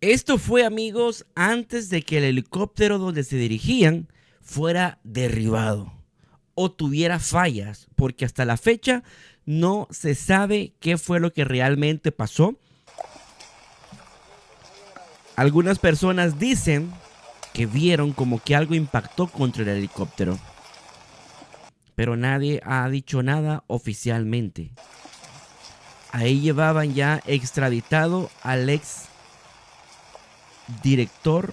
Esto fue, amigos, antes de que el helicóptero donde se dirigían fuera derribado o tuviera fallas, porque hasta la fecha no se sabe qué fue lo que realmente pasó. Algunas personas dicen que vieron como que algo impactó contra el helicóptero, pero nadie ha dicho nada oficialmente. Ahí llevaban ya extraditado al ex director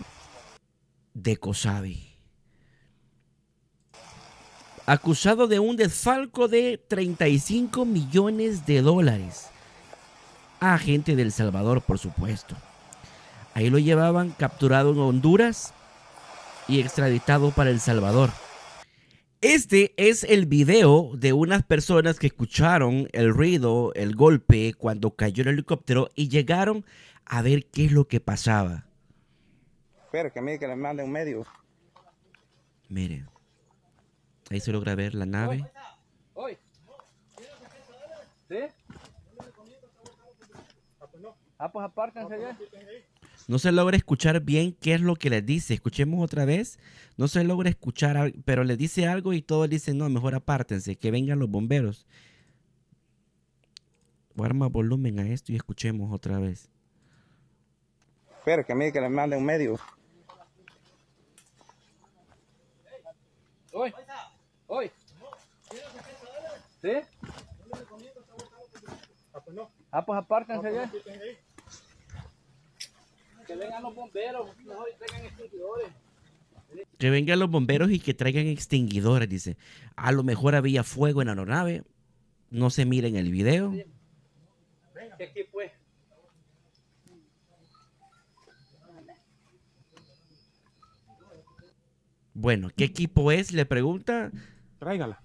de Cosabi. Acusado de un desfalco de 35 millones de dólares. A ah, gente del Salvador, por supuesto. Ahí lo llevaban capturado en Honduras y extraditado para El Salvador. Este es el video de unas personas que escucharon el ruido, el golpe cuando cayó el helicóptero y llegaron a ver qué es lo que pasaba. Espera, que mí que le manden un medio. Mire, ahí se logra ver la nave. ¿Sí? Ah, pues apártense ya. No se logra escuchar bien qué es lo que les dice. Escuchemos otra vez. No se logra escuchar, pero les dice algo y todos dicen, no, mejor apártense, que vengan los bomberos. armar volumen a esto y escuchemos otra vez. Pero que a mí que les manden un medio. Hoy. ¡Oy! ¿Sí? Ah pues, ah, pues apártense ya. Que vengan los bomberos, mejor y traigan extinguidores. Que vengan los bomberos y que traigan extinguidores, dice. A lo mejor había fuego en la aeronave. No se mira en el video. equipo es? Bueno, ¿qué equipo es? Le pregunta. Tráigala.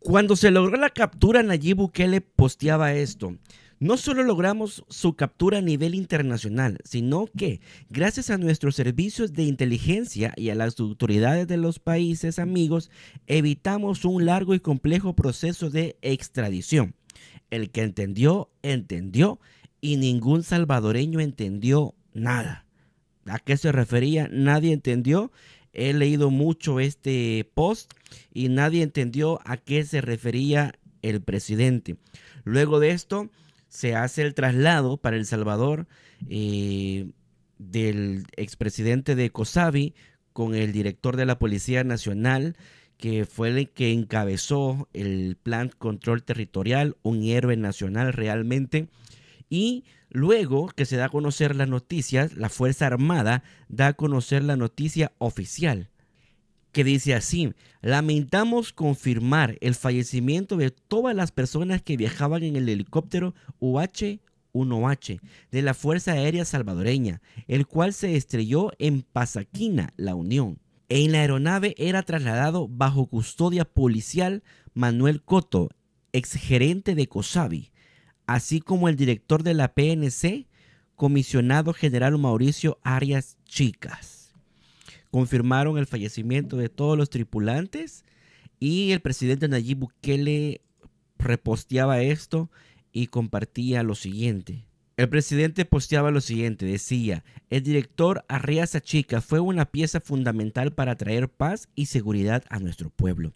Cuando se logró la captura, Nayib Bukele posteaba esto. No solo logramos su captura a nivel internacional, sino que, gracias a nuestros servicios de inteligencia y a las autoridades de los países amigos, evitamos un largo y complejo proceso de extradición. El que entendió, entendió, y ningún salvadoreño entendió nada. ¿A qué se refería? Nadie entendió. He leído mucho este post y nadie entendió a qué se refería el presidente. Luego de esto, se hace el traslado para El Salvador eh, del expresidente de COSAVI con el director de la Policía Nacional, que fue el que encabezó el plan control territorial, un héroe nacional realmente. Y luego que se da a conocer las noticias, la Fuerza Armada da a conocer la noticia oficial que dice así, lamentamos confirmar el fallecimiento de todas las personas que viajaban en el helicóptero UH-1H de la Fuerza Aérea Salvadoreña, el cual se estrelló en Pasaquina, La Unión. En la aeronave era trasladado bajo custodia policial Manuel Coto, exgerente de COSAVI, así como el director de la PNC, comisionado general Mauricio Arias Chicas confirmaron el fallecimiento de todos los tripulantes y el presidente Nayib Bukele reposteaba esto y compartía lo siguiente. El presidente posteaba lo siguiente, decía, el director Arriaza Chica fue una pieza fundamental para traer paz y seguridad a nuestro pueblo.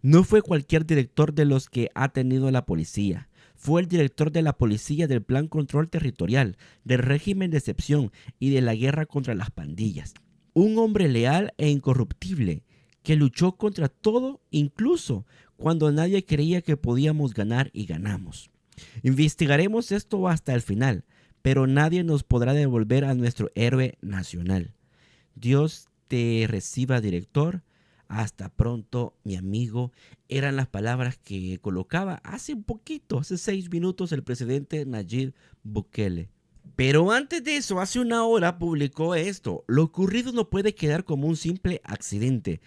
No fue cualquier director de los que ha tenido la policía fue el director de la policía del Plan Control Territorial, del régimen de excepción y de la guerra contra las pandillas un hombre leal e incorruptible, que luchó contra todo, incluso cuando nadie creía que podíamos ganar y ganamos. Investigaremos esto hasta el final, pero nadie nos podrá devolver a nuestro héroe nacional. Dios te reciba, director. Hasta pronto, mi amigo. Eran las palabras que colocaba hace un poquito, hace seis minutos, el presidente Nayib Bukele. Pero antes de eso, hace una hora publicó esto. Lo ocurrido no puede quedar como un simple accidente.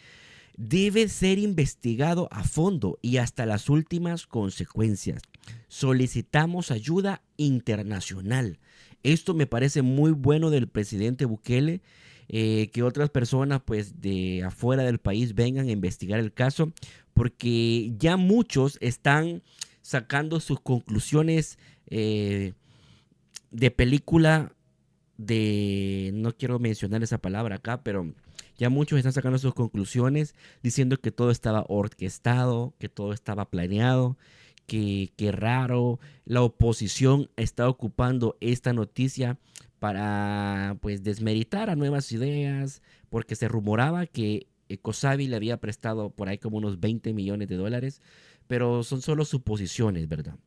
Debe ser investigado a fondo y hasta las últimas consecuencias. Solicitamos ayuda internacional. Esto me parece muy bueno del presidente Bukele. Eh, que otras personas pues de afuera del país vengan a investigar el caso porque ya muchos están sacando sus conclusiones eh, de película de, no quiero mencionar esa palabra acá, pero ya muchos están sacando sus conclusiones diciendo que todo estaba orquestado, que todo estaba planeado, que, raro, la oposición está ocupando esta noticia para pues desmeritar a nuevas ideas, porque se rumoraba que cosavi le había prestado por ahí como unos 20 millones de dólares, pero son solo suposiciones, ¿verdad?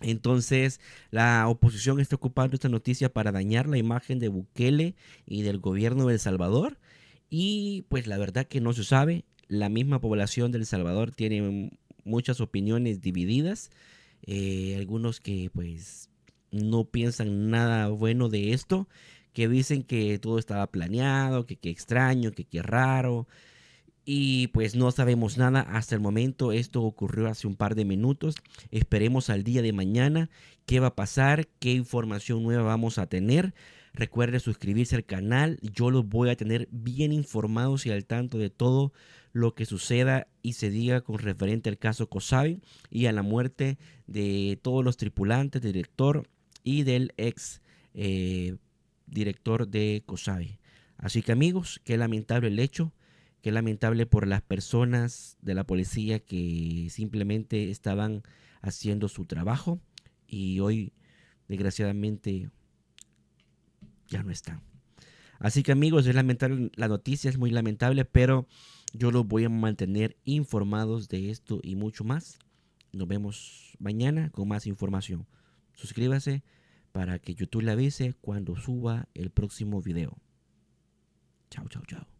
Entonces, la oposición está ocupando esta noticia para dañar la imagen de Bukele y del gobierno de El Salvador. Y pues la verdad que no se sabe, la misma población de El Salvador tiene muchas opiniones divididas, eh, algunos que pues no piensan nada bueno de esto, que dicen que todo estaba planeado, que qué extraño, que qué raro, y pues no sabemos nada hasta el momento. Esto ocurrió hace un par de minutos. Esperemos al día de mañana qué va a pasar, qué información nueva vamos a tener. Recuerde suscribirse al canal. Yo los voy a tener bien informados y al tanto de todo lo que suceda y se diga con referente al caso Kosabi y a la muerte de todos los tripulantes, director y del ex eh, director de Kosabi. Así que amigos, qué lamentable el hecho Qué lamentable por las personas de la policía que simplemente estaban haciendo su trabajo y hoy desgraciadamente ya no están. Así que amigos, es lamentable, la noticia es muy lamentable, pero yo los voy a mantener informados de esto y mucho más. Nos vemos mañana con más información. Suscríbase para que YouTube le avise cuando suba el próximo video. Chao, chao, chao.